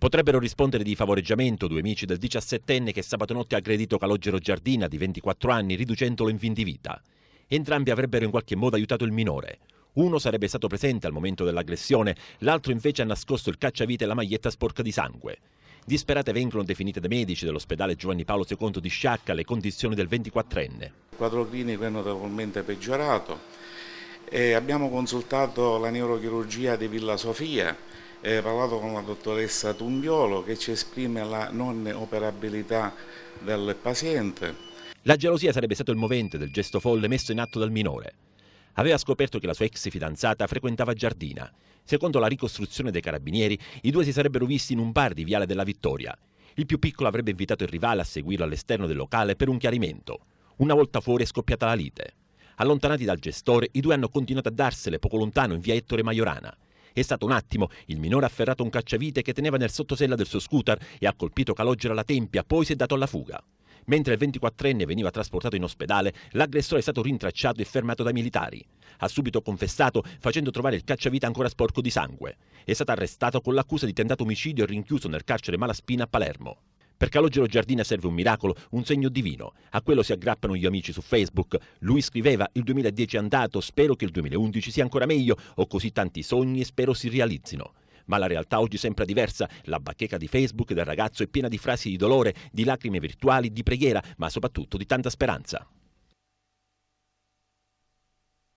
Potrebbero rispondere di favoreggiamento due amici del 17enne che sabato notte ha aggredito Calogero Giardina di 24 anni riducendolo in fin di vita. Entrambi avrebbero in qualche modo aiutato il minore. Uno sarebbe stato presente al momento dell'aggressione, l'altro invece ha nascosto il cacciavite e la maglietta sporca di sangue. Disperate vengono definite dai medici dell'ospedale Giovanni Paolo II di Sciacca le condizioni del 24enne. Il quadro clinico è notevolmente peggiorato. E abbiamo consultato la neurochirurgia di Villa Sofia eh, parlato con la dottoressa Tumbiolo che ci esprime la non operabilità del paziente. La gelosia sarebbe stato il movente del gesto folle messo in atto dal minore. Aveva scoperto che la sua ex fidanzata frequentava Giardina. Secondo la ricostruzione dei carabinieri, i due si sarebbero visti in un bar di Viale della Vittoria. Il più piccolo avrebbe invitato il rivale a seguirlo all'esterno del locale per un chiarimento. Una volta fuori è scoppiata la lite. Allontanati dal gestore, i due hanno continuato a darsele poco lontano in via Ettore Maiorana. È stato un attimo. Il minore ha afferrato un cacciavite che teneva nel sottosella del suo scooter e ha colpito Calogero alla tempia, poi si è dato alla fuga. Mentre il 24enne veniva trasportato in ospedale, l'aggressore è stato rintracciato e fermato dai militari. Ha subito confessato, facendo trovare il cacciavite ancora sporco di sangue. È stato arrestato con l'accusa di tentato omicidio e rinchiuso nel carcere Malaspina a Palermo. Per Calogero Giardina serve un miracolo, un segno divino. A quello si aggrappano gli amici su Facebook. Lui scriveva: Il 2010 è andato, spero che il 2011 sia ancora meglio. Ho così tanti sogni e spero si realizzino. Ma la realtà oggi sembra diversa. La bacheca di Facebook del ragazzo è piena di frasi di dolore, di lacrime virtuali, di preghiera, ma soprattutto di tanta speranza.